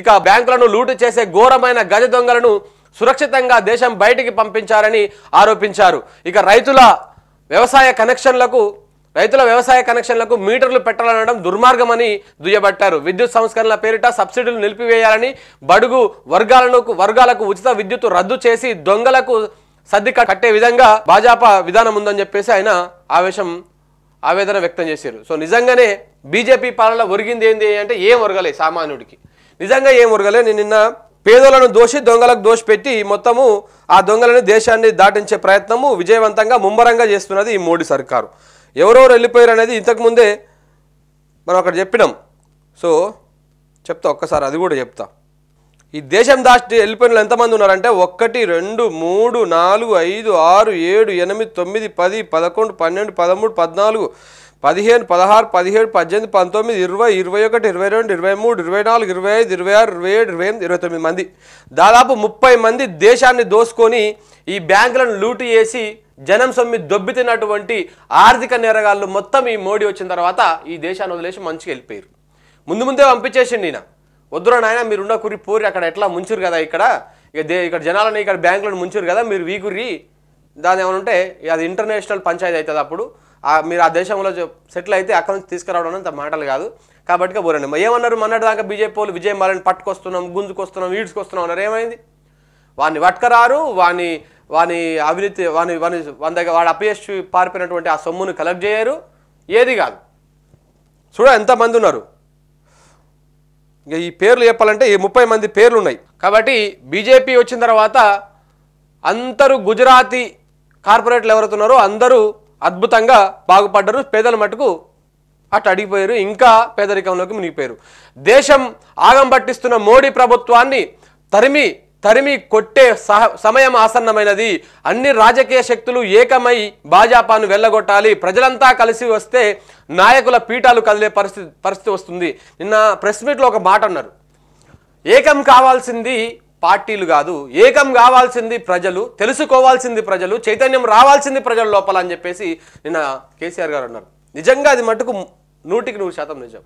ఇక బ్యాంకులను లూటు చేసే ఘోరమైన గజ దొంగలను సురక్షితంగా దేశం బయటికి పంపించారని ఆరోపించారు ఇక రైతుల వ్యవసాయ కనెక్షన్లకు రైతుల వ్యవసాయ కనెక్షన్లకు మీటర్లు పెట్టాలనడం దుర్మార్గమని దుయ్యబట్టారు విద్యుత్ సంస్కరణల పేరిట సబ్సిడీలు నిలిపివేయాలని బడుగు వర్గాలను వర్గాలకు ఉచిత విద్యుత్ రద్దు చేసి దొంగలకు సర్ది కట్టే విధంగా భాజపా విధానం ఉందని చెప్పేసి ఆయన ఆవేశం ఆవేదన వ్యక్తం చేశారు సో నిజంగానే బీజేపీ పాలన ఒరిగింది ఏంది అంటే ఏం ఒరగలేదు సామాన్యుడికి నిజంగా ఏం ఉరగలే నేను నిన్న పేదోలను దోషి దొంగలకు దోషి పెట్టి మొత్తము ఆ దొంగలని దేశాన్ని దాటించే ప్రయత్నము విజయవంతంగా ముమ్మరంగా చేస్తున్నది ఈ మోడీ సర్కారు ఎవరెవరు వెళ్ళిపోయారు అనేది ఇంతకుముందే మనం అక్కడ చెప్పినాం సో చెప్తా ఒక్కసారి అది కూడా చెప్తా ఈ దేశం దాటి వెళ్ళిపోయిన ఎంతమంది ఉన్నారంటే ఒకటి రెండు మూడు నాలుగు ఐదు ఆరు ఏడు ఎనిమిది తొమ్మిది పది పదకొండు పన్నెండు పదమూడు పద్నాలుగు పదిహేను పదహారు పదిహేడు పద్దెనిమిది పంతొమ్మిది ఇరవై ఇరవై ఒకటి ఇరవై రెండు ఇరవై మూడు ఇరవై నాలుగు ఇరవై ఐదు ఇరవై ఆరు ఇరవై ఏడు ఇరవై ఎనిమిది ఇరవై తొమ్మిది మంది దాదాపు ముప్పై మంది దేశాన్ని దోసుకొని ఈ బ్యాంకులను లూటు చేసి జనం సొమ్మి దొబ్బితినటువంటి ఆర్థిక నేరగాళ్ళు మొత్తం ఈ మోడీ వచ్చిన తర్వాత ఈ దేశాన్ని వదిలేసి మంచిగా వెళ్ళిపోయారు ముందు ముందే పంపించేసిండి ఈయన వద్దురా నాయన మీరున్న కురి పూరి అక్కడ ఎట్లా ముంచురు కదా ఇక్కడ ఇక దే ఇక్కడ జనాలని ఇక్కడ బ్యాంకులను ముంచురు కదా మీరు వీకుర్రి దాని ఏమనుంటే అది ఇంటర్నేషనల్ పంచాయతీ అవుతుంది అప్పుడు మీరు ఆ దేశంలో సెటిల్ అయితే అక్కడి నుంచి తీసుకురావడం అంత మాటలు కాదు కాబట్టి బోరండి ఏమన్నారు మన్నాడు దాకా బీజేపీ వాళ్ళు విజయం వాళ్ళని పట్టుకొస్తున్నాం గుంజుకొస్తున్నాం ఈడ్చుకొస్తున్నాం అన్నారు ఏమైంది వాడిని పట్టుకరారు వాని వాని అవినీతి వాని వాని వాని దగ్గర వాడు అపయస్సు పారిపోయినటువంటి ఆ సొమ్మును కలెక్ట్ చేయరు ఏది కాదు చూడ ఎంతమంది ఉన్నారు ఈ పేర్లు చెప్పాలంటే ఈ ముప్పై మంది పేర్లు ఉన్నాయి కాబట్టి బీజేపీ వచ్చిన తర్వాత అందరూ గుజరాతీ కార్పొరేట్లు ఎవరుతున్నారో అందరూ అద్భుతంగా బాగుపడ్డరు పేదల మటుకు అటు అడిగిపోయారు ఇంకా పేదరికంలోకి మునిగిపోయారు దేశం ఆగం పట్టిస్తున్న మోడీ ప్రభుత్వాన్ని తరిమి తరిమి కొట్టే సహ సమయం ఆసన్నమైనది అన్ని రాజకీయ శక్తులు ఏకమై భాజపాను వెళ్ళగొట్టాలి ప్రజలంతా కలిసి వస్తే నాయకుల పీఠాలు కదిలే పరిస్థితి పరిస్థితి వస్తుంది నిన్న ప్రెస్ మీట్లో ఒక మాట అన్నారు ఏకం కావాల్సింది పార్టీలు కాదు ఏకం కావాల్సింది ప్రజలు తెలుసుకోవాల్సింది ప్రజలు చైతన్యం రావాల్సింది ప్రజల లోపల అని చెప్పేసి నిన్న కేసీఆర్ గారు అన్నారు నిజంగా అది మటుకు నూటికి నూరు శాతం నిజం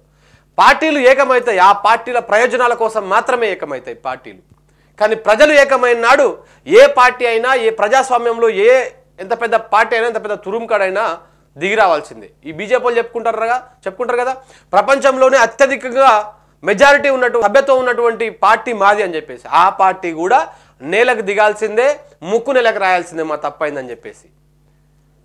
పార్టీలు ఏకమవుతాయి ఆ పార్టీల ప్రయోజనాల కోసం మాత్రమే ఏకమవుతాయి పార్టీలు కానీ ప్రజలు ఏకమైన నాడు ఏ పార్టీ అయినా ఏ ప్రజాస్వామ్యంలో ఏ ఎంత పెద్ద పార్టీ అయినా ఎంత పెద్ద తురుముకాడైనా దిగి రావాల్సిందే ఈ బీజేపీలు చెప్పుకుంటారు రాగా చెప్పుకుంటారు కదా ప్రపంచంలోనే అత్యధికంగా మెజారిటీ ఉన్నటువంటి సభ్యత్వం ఉన్నటువంటి పార్టీ మాది అని చెప్పేసి ఆ పార్టీ కూడా నేలకు దిగాల్సిందే ముక్కు నెలకు రాయాల్సిందే మా తప్పైందని చెప్పేసి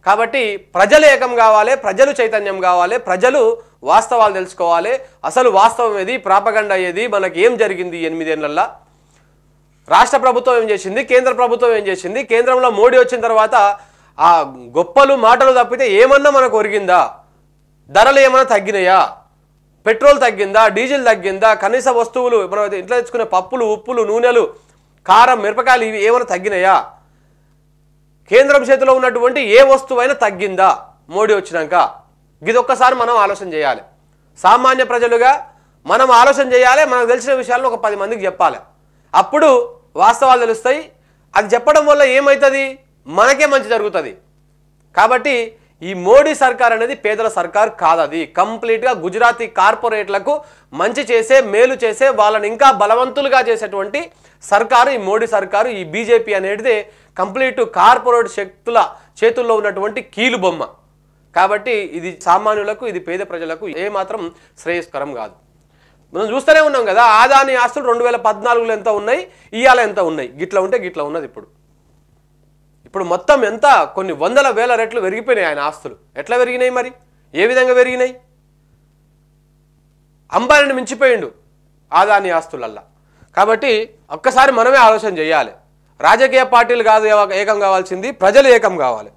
కాబట్టి ప్రజలు ఏకం కావాలి ప్రజలు చైతన్యం కావాలి ప్రజలు వాస్తవాలు తెలుసుకోవాలి అసలు వాస్తవం ఏది ప్రాపగండ ఏది మనకి ఏం జరిగింది ఎనిమిదేళ్లల్లో రాష్ట్ర ప్రభుత్వం ఏం చేసింది కేంద్ర ప్రభుత్వం ఏం చేసింది కేంద్రంలో మోడీ వచ్చిన తర్వాత ఆ గొప్పలు మాటలు తప్పితే ఏమన్నా మనకు ఒరిగిందా ధరలు ఏమైనా తగ్గినాయా పెట్రోల్ తగ్గిందా డీజిల్ తగ్గిందా కనీస వస్తువులు మనం ఇంట్లో తెచ్చుకునే పప్పులు ఉప్పులు నూనెలు కారం మిరపకాయలు ఇవి ఏమైనా తగ్గినాయా కేంద్రం చేతిలో ఉన్నటువంటి ఏ వస్తువైనా తగ్గిందా మోడీ వచ్చినాక ఒక్కసారి మనం ఆలోచన చేయాలి సామాన్య ప్రజలుగా మనం ఆలోచన చేయాలి మనకు తెలిసిన విషయాలను ఒక పది మందికి చెప్పాలి అప్పుడు వాస్తవాలు తెలుస్తాయి అది చెప్పడం వల్ల ఏమవుతుంది మనకే మంచి జరుగుతుంది కాబట్టి ఈ మోడీ సర్కార్ అనేది పేదల సర్కార్ కాదు అది కంప్లీట్గా గుజరాతీ కార్పొరేట్లకు మంచి చేసే మేలు చేసే వాళ్ళని ఇంకా బలవంతులుగా చేసేటువంటి సర్కారు ఈ మోడీ సర్కారు ఈ బీజేపీ అనేది కంప్లీట్ కార్పొరేట్ శక్తుల చేతుల్లో ఉన్నటువంటి కీలుబొమ్మ కాబట్టి ఇది సామాన్యులకు ఇది పేద ప్రజలకు ఏమాత్రం శ్రేయస్కరం కాదు మనం చూస్తూనే ఉన్నాం కదా ఆదాని ఆస్తులు రెండు వేల పద్నాలుగులో ఎంత ఉన్నాయి ఇవాళ ఎంత ఉన్నాయి గిట్ల ఉంటే గిట్ల ఉన్నది ఇప్పుడు ఇప్పుడు మొత్తం ఎంత కొన్ని వందల వేల రెట్లు పెరిగిపోయినాయి ఆయన ఆస్తులు ఎట్లా పెరిగినాయి మరి ఏ విధంగా పెరిగినాయి అంబానీని మించిపోయిండు ఆదాని ఆస్తులల్లా కాబట్టి ఒక్కసారి మనమే ఆలోచన చేయాలి రాజకీయ పార్టీలు కాదు ఏకం కావాల్సింది ప్రజలు ఏకం కావాలి